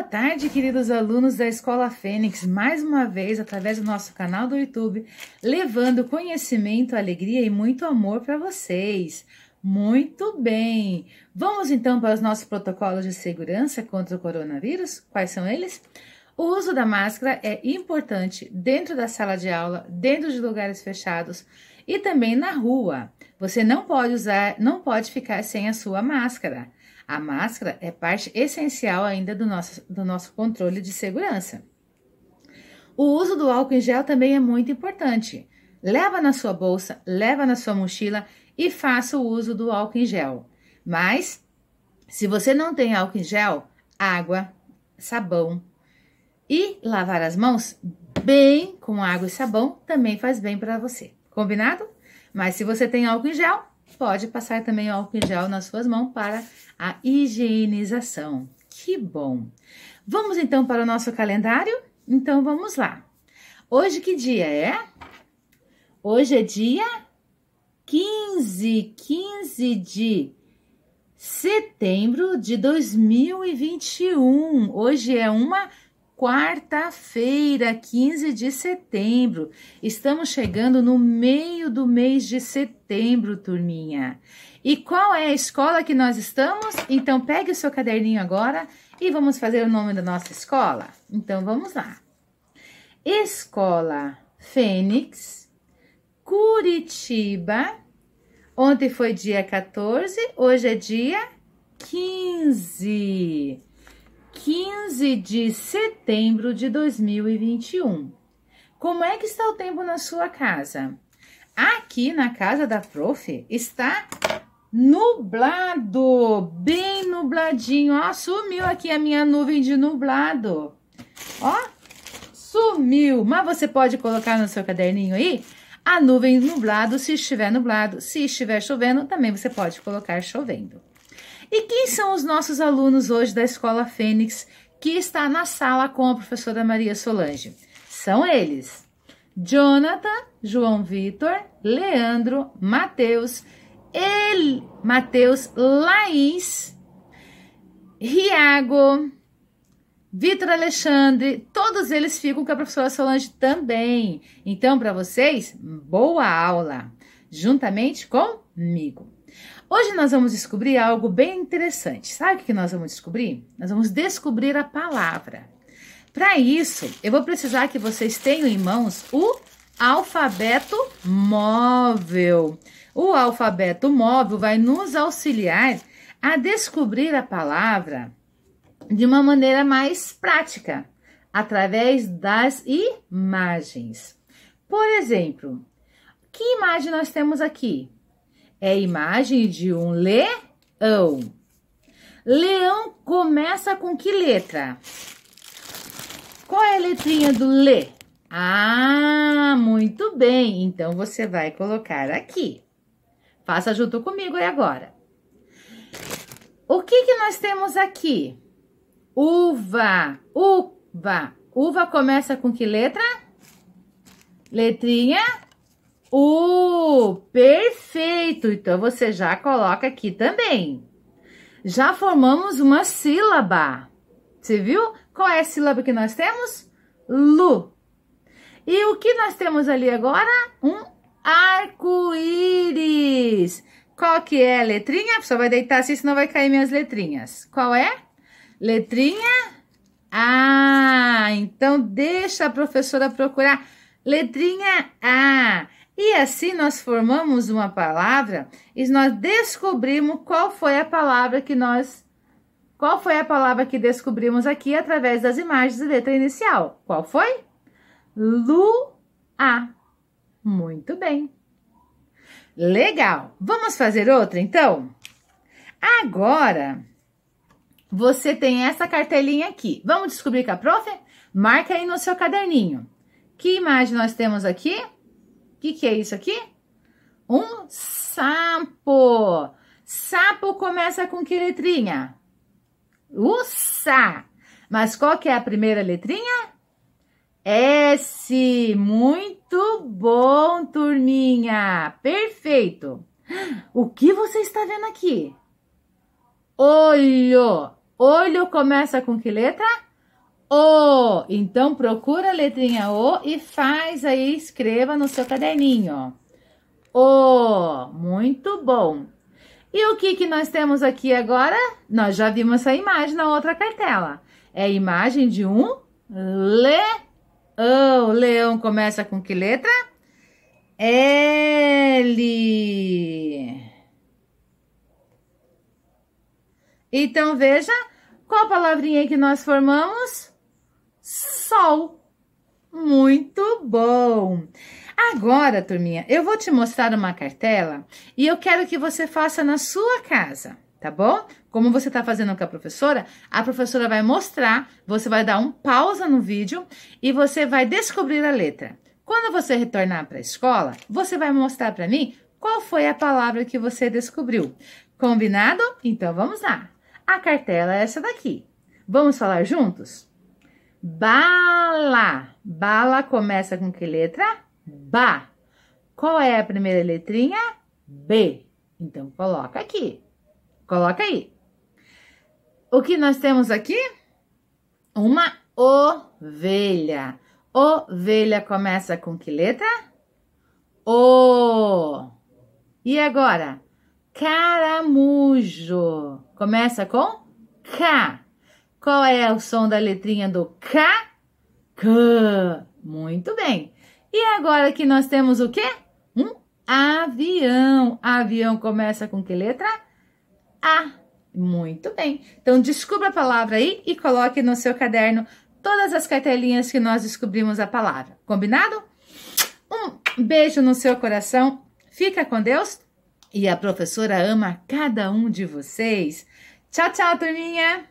Boa tarde, queridos alunos da Escola Fênix, mais uma vez através do nosso canal do YouTube, levando conhecimento, alegria e muito amor para vocês. Muito bem! Vamos então para os nossos protocolos de segurança contra o coronavírus? Quais são eles? O uso da máscara é importante dentro da sala de aula, dentro de lugares fechados e também na rua. Você não pode usar, não pode ficar sem a sua máscara. A máscara é parte essencial ainda do nosso, do nosso controle de segurança. O uso do álcool em gel também é muito importante. Leva na sua bolsa, leva na sua mochila e faça o uso do álcool em gel. Mas, se você não tem álcool em gel, água, sabão e lavar as mãos bem com água e sabão também faz bem para você. Combinado? Mas se você tem álcool em gel, pode passar também álcool em gel nas suas mãos para a higienização. Que bom! Vamos então para o nosso calendário? Então vamos lá. Hoje que dia é? Hoje é dia 15, 15 de setembro de 2021. Hoje é uma quarta-feira, 15 de setembro. Estamos chegando no meio do mês de setembro, turminha. E qual é a escola que nós estamos? Então pegue o seu caderninho agora e vamos fazer o nome da nossa escola. Então vamos lá. Escola Fênix, Curitiba. Ontem foi dia 14, hoje é dia 15. 15 de setembro de 2021. Como é que está o tempo na sua casa? Aqui na casa da prof está nublado, bem nubladinho. Ó, sumiu aqui a minha nuvem de nublado. Ó, sumiu. Mas você pode colocar no seu caderninho aí a nuvem nublado se estiver nublado. Se estiver chovendo, também você pode colocar chovendo. E quem são os nossos alunos hoje da Escola Fênix que está na sala com a professora Maria Solange? São eles: Jonathan, João Vitor, Leandro, Matheus, Matheus, Laís, Riago, Vitor Alexandre, todos eles ficam com a professora Solange também. Então, para vocês, boa aula, juntamente comigo. Hoje nós vamos descobrir algo bem interessante. Sabe o que nós vamos descobrir? Nós vamos descobrir a palavra. Para isso, eu vou precisar que vocês tenham em mãos o alfabeto móvel. O alfabeto móvel vai nos auxiliar a descobrir a palavra de uma maneira mais prática, através das imagens. Por exemplo, que imagem nós temos aqui? é imagem de um leão. Leão começa com que letra? Qual é a letrinha do le? Ah, muito bem. Então você vai colocar aqui. Faça junto comigo aí agora. O que que nós temos aqui? Uva, uva. Uva começa com que letra? Letrinha Uh, perfeito! Então você já coloca aqui também. Já formamos uma sílaba. Você viu? Qual é a sílaba que nós temos? Lu. E o que nós temos ali agora? Um arco-íris. Qual que é a letrinha? A pessoa vai deitar assim, senão vai cair minhas letrinhas. Qual é? Letrinha A. Então, deixa a professora procurar. Letrinha A. E assim nós formamos uma palavra e nós descobrimos qual foi a palavra que nós qual foi a palavra que descobrimos aqui através das imagens de letra inicial? Qual foi? Lua. Muito bem. Legal. Vamos fazer outra então? Agora você tem essa cartelinha aqui. Vamos descobrir com a prof? Marca aí no seu caderninho. Que imagem nós temos aqui? que, que é isso aqui? Um sapo. Sapo começa com que letrinha? O sa. Mas qual que é a primeira letrinha? S. Muito bom, turminha. Perfeito. O que você está vendo aqui? Olho. Olho começa com que letra? O. Então, procura a letrinha O e faz aí, escreva no seu caderninho. O. Muito bom. E o que, que nós temos aqui agora? Nós já vimos essa imagem na outra cartela. É a imagem de um leão. Leão começa com que letra? L. Então, veja qual palavrinha que nós formamos? sol. Muito bom! Agora, turminha, eu vou te mostrar uma cartela e eu quero que você faça na sua casa, tá bom? Como você tá fazendo com a professora, a professora vai mostrar, você vai dar um pausa no vídeo e você vai descobrir a letra. Quando você retornar para a escola, você vai mostrar para mim qual foi a palavra que você descobriu. Combinado? Então vamos lá. A cartela é essa daqui. Vamos falar juntos? Bala. Bala começa com que letra? Ba. Qual é a primeira letrinha? B. Então coloca aqui. Coloca aí. O que nós temos aqui? Uma ovelha. Ovelha começa com que letra? O. E agora? Caramujo. Começa com K. Qual é o som da letrinha do K? K. Muito bem. E agora que nós temos o quê? Um avião. Avião começa com que letra? A. Muito bem. Então descubra a palavra aí e coloque no seu caderno todas as cartelinhas que nós descobrimos a palavra. Combinado? Um beijo no seu coração. Fica com Deus e a professora ama cada um de vocês. Tchau, tchau, turminha!